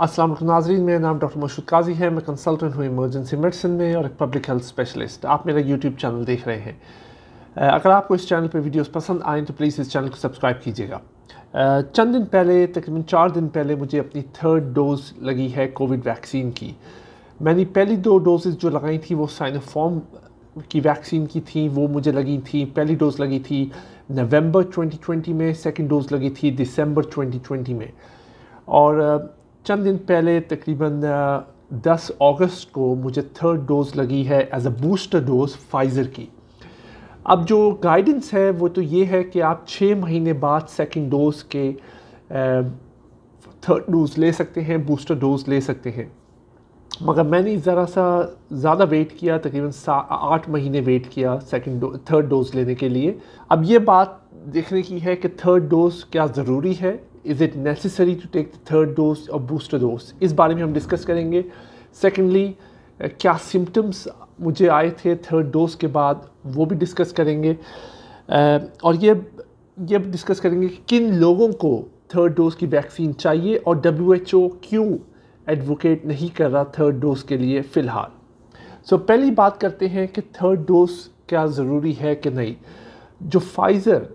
असल नाजरीन मेरा नाम डॉक्टर मशूद काजी है मैं कंसल्टेंट हूँ इमरजेंसी मेडिसिन में और एक पब्लिक हेल्थ स्पेशलिस्ट आप मेरा यूट्यूब चैनल देख रहे हैं अगर आपको इस चैनल पर वीडियोस पसंद आएँ तो प्लीज़ इस चैनल को सब्सक्राइब कीजिएगा चंद दिन पहले तकरीबन चार दिन पहले मुझे अपनी थर्ड डोज़ लगी है कोविड वैक्सीन की मैंने पहली दो डोजेज़ जो लगाई थी वो साइनोफॉर्म की वैक्सीन की थी वो मुझे लगी थी पहली डोज़ लगी थी नवंबर 2020 में सेकंड डोज़ लगी थी दिसंबर 2020 में और चंद दिन पहले तकरीबन 10 अगस्त को मुझे थर्ड डोज़ लगी है as a booster dose Pfizer की अब जो गाइडेंस है वो तो ये है कि आप छः महीने बाद सेकंड डोज़ के थर्ड डोज़ ले सकते हैं बूस्टर डोज़ ले सकते हैं मगर मैंने ज़रा सा ज़्यादा वेट किया तकरीबन आठ महीने वेट किया सेकंड डो थर्ड डोज़ लेने के लिए अब ये बात देखने की है कि थर्ड डोज़ क्या ज़रूरी है is it necessary to take the third dose और बूस्टर डोज इस बारे में हम डिस्कस करेंगे सेकेंडली क्या सिम्टम्स मुझे आए थे थर्ड डोज के बाद वो भी डिस्कस करेंगे और ये ये डिस्कस करेंगे कि किन लोगों को थर्ड डोज की वैक्सीन चाहिए और डब्ल्यू एच ओ क्यों एडवोकेट नहीं कर रहा थर्ड डोज के लिए फ़िलहाल सो पहली बात करते हैं कि थर्ड डोज क्या ज़रूरी है कि नहीं जो फाइज़र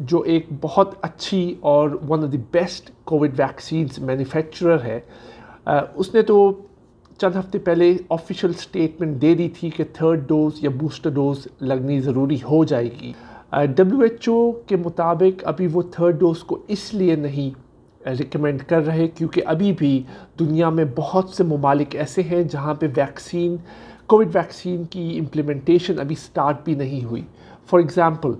जो एक बहुत अच्छी और one of the best covid vaccine manufacturer है आ, उसने तो चंद हफ्ते पहले ऑफिशियल स्टेटमेंट दे दी थी कि थर्ड डोज या बूस्टर डोज लगनी ज़रूरी हो जाएगी डब्ल्यू एच ओ के मुताबिक अभी वो थर्ड डोज को इसलिए नहीं रिकमेंड कर रहे क्योंकि अभी भी दुनिया में बहुत से ममालिक ऐसे हैं जहाँ पे वैक्सीन कोविड वैक्सीन की इम्प्लीमेंटेशन अभी स्टार्ट भी नहीं हुई फॉर एग्ज़ाम्पल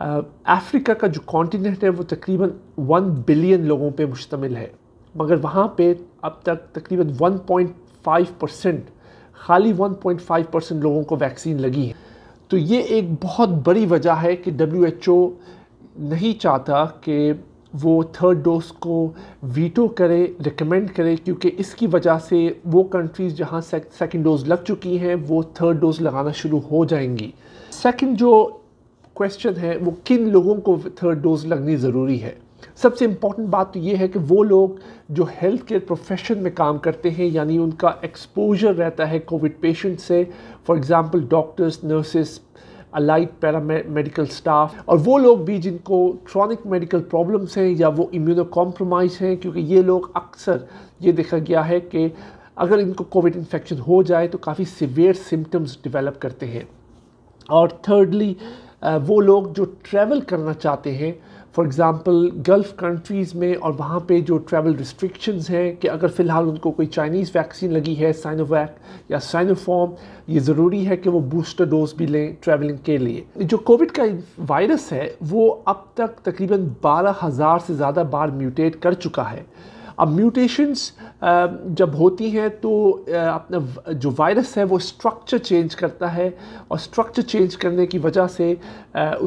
अफ्रीका का जो कॉन्टीनेंट है वो तकरीबन वन बिलियन लोगों पे मुश्तमिल है मगर वहाँ पे अब तक तकरीबन 1.5 परसेंट खाली 1.5 परसेंट लोगों को वैक्सीन लगी है तो ये एक बहुत बड़ी वजह है कि डब्ल्यू नहीं चाहता कि वो थर्ड डोज को वीटो करे रिकमेंड करे क्योंकि इसकी वजह से वो कंट्रीज़ जहाँ सेकेंड डोज लग चुकी हैं वो थर्ड डोज लगाना शुरू हो जाएंगी सेकेंड जो क्वेश्चन है वो किन लोगों को थर्ड डोज लगनी ज़रूरी है सबसे इम्पॉर्टेंट बात तो ये है कि वो लोग जो हेल्थ केयर प्रोफेशन में काम करते हैं यानी उनका एक्सपोजर रहता है कोविड पेशेंट से for example doctors nurses allied paramedical staff और वो लोग भी जिनको क्रॉनिक मेडिकल प्रॉब्लम्स हैं या वो इम्यूनो कॉम्प्रोमाइज़ हैं क्योंकि ये लोग अक्सर ये देखा गया है कि अगर इनको कोविड इन्फेक्शन हो जाए तो काफ़ी सिवियर सिम्टम्स डिवेलप करते हैं और थर्डली वो लोग जो ट्रैवल करना चाहते हैं फॉर एग्ज़ाम्पल गल्फ़ कंट्रीज़ में और वहाँ पे जो ट्रैवल रिस्ट्रिक्शंस हैं कि अगर फ़िलहाल उनको कोई चाइनीज़ वैक्सीन लगी है साइनोवैक या साइनोफॉर्म ये ज़रूरी है कि वो बूस्टर डोज भी लें ट्रैवलिंग के लिए जो कोविड का वायरस है वो अब तक तकरीबन बारह हज़ार से ज़्यादा बार म्यूटेट कर चुका है अब म्यूटेशंस जब होती हैं तो अपना जो वायरस है वो स्ट्रक्चर चेंज करता है और स्ट्रक्चर चेंज करने की वजह से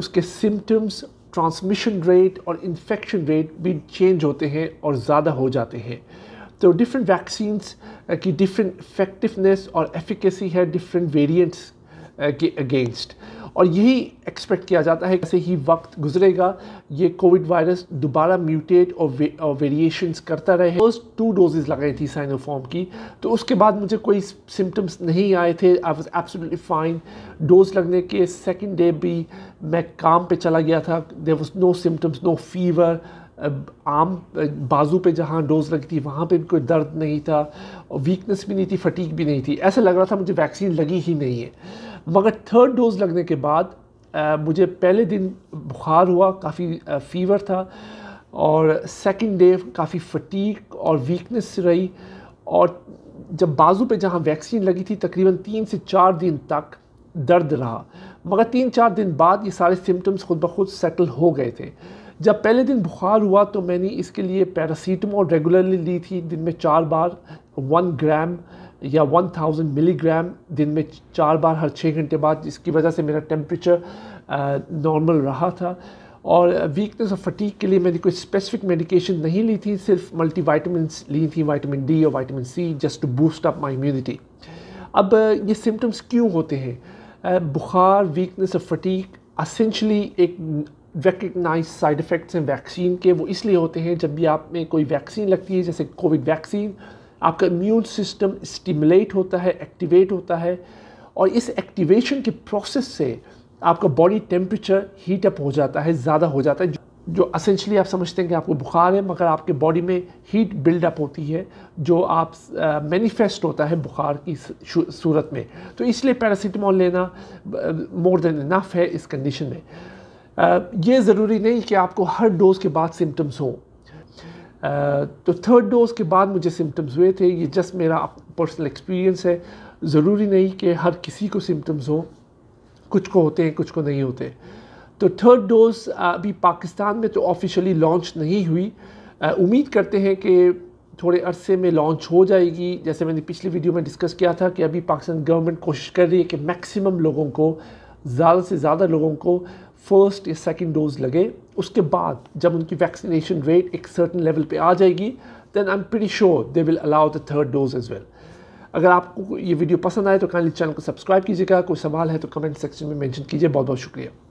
उसके सिम्टम्स ट्रांसमिशन रेट और इन्फेक्शन रेट भी चेंज होते हैं और ज़्यादा हो जाते हैं तो डिफरेंट वैक्सीन्स की डिफरेंट इफेक्टिवनेस और एफिकेसी है डिफरेंट वेरिएंट्स के अगेंस्ट और यही एक्सपेक्ट किया जाता है जैसे ही वक्त गुजरेगा ये कोविड वायरस दोबारा म्यूटेट और, वे, और वेरिएशंस करता रहे फर्स्ट टू डोजेज लगाई थी साइनोफॉर्म की तो उसके बाद मुझे कोई सिम्टम्स नहीं आए थे I was absolutely fine dose लगने के सेकेंड डे भी मैं काम पे चला गया था there was no symptoms no fever arm बाजू पे जहाँ डोज लगी थी वहाँ पे भी कोई दर्द नहीं था वीकनेस भी नहीं थी फटीक भी नहीं थी ऐसा लग रहा था मुझे वैक्सीन लगी ही नहीं है मगर थर्ड डोज़ लगने के बाद आ, मुझे पहले दिन बुखार हुआ काफ़ी फीवर था और सेकंड डे काफ़ी फटीक और वीकनेस रही और जब बाजू पे जहाँ वैक्सीन लगी थी तकरीबन तीन से चार दिन तक दर्द रहा मगर तीन चार दिन बाद ये सारे सिम्टम्स खुद ब खुद सेटल हो गए थे जब पहले दिन बुखार हुआ तो मैंने इसके लिए पैरासीटमोल रेगुलरली ली थी दिन में चार बार वन ग्राम या वन मिली मिलीग्राम दिन में चार बार हर छः घंटे बाद जिसकी वजह से मेरा टेम्परेचर नॉर्मल रहा था और वीकनेस और फटीक के लिए मैंने कोई स्पेसिफिक मेडिकेशन नहीं ली थी सिर्फ मल्टी वाइटामिन ली थी वाइटामिन डी और vitamin C just to boost up my immunity अब ये सिम्टम्स क्यों होते हैं बुखार वीकनेस और फटीक असेंशली एक रिकगनाइज साइड इफ़ेक्ट्स हैं वैक्सीन के वो इसलिए होते हैं जब भी आप में कोई वैक्सीन लगती है जैसे कोविड वैक्सीन आपका इम्यून सिस्टम स्टिमुलेट होता है एक्टिवेट होता है और इस एक्टिवेशन के प्रोसेस से आपका बॉडी टेम्परेचर हीट अप हो जाता है ज़्यादा हो जाता है जो असेंशली आप समझते हैं कि आपको बुखार है मगर आपके बॉडी में हीट बिल्डअप होती है जो आप मैनिफेस्ट होता है बुखार की सूरत में तो इसलिए पैरासीटामोल लेना मोर देन इनफ है इस कंडीशन में ये ज़रूरी नहीं कि आपको हर डोज़ के बाद सिम्टम्स हों तो थर्ड डोज़ के बाद मुझे सिम्टम्स हुए थे ये जस्ट मेरा पर्सनल एक्सपीरियंस है ज़रूरी नहीं कि हर किसी को सिम्टम्स हों कुछ को होते हैं कुछ को नहीं होते तो थर्ड डोज़ अभी पाकिस्तान में तो ऑफिशियली लॉन्च नहीं हुई उम्मीद करते हैं कि थोड़े अरसे में लॉन्च हो जाएगी जैसे मैंने पिछली वीडियो में डिस्कस किया था कि अभी पाकिस्तान गवर्नमेंट कोशिश कर रही है कि मैक्सिमम लोगों को ज़्यादा से ज़्यादा लोगों को फर्स्ट या सेकेंड डोज लगे उसके बाद जब उनकी वैक्सीनेशन रेट एक सर्टन लेवल पे आ जाएगी then I am pretty sure they will allow the third dose as well अगर आपको ये वीडियो पसंद आए तो काइंडली चैनल को सब्सक्राइब कीजिएगा कोई सवाल है तो कमेंट सेक्शन में मेंशन कीजिए बहुत बहुत शुक्रिया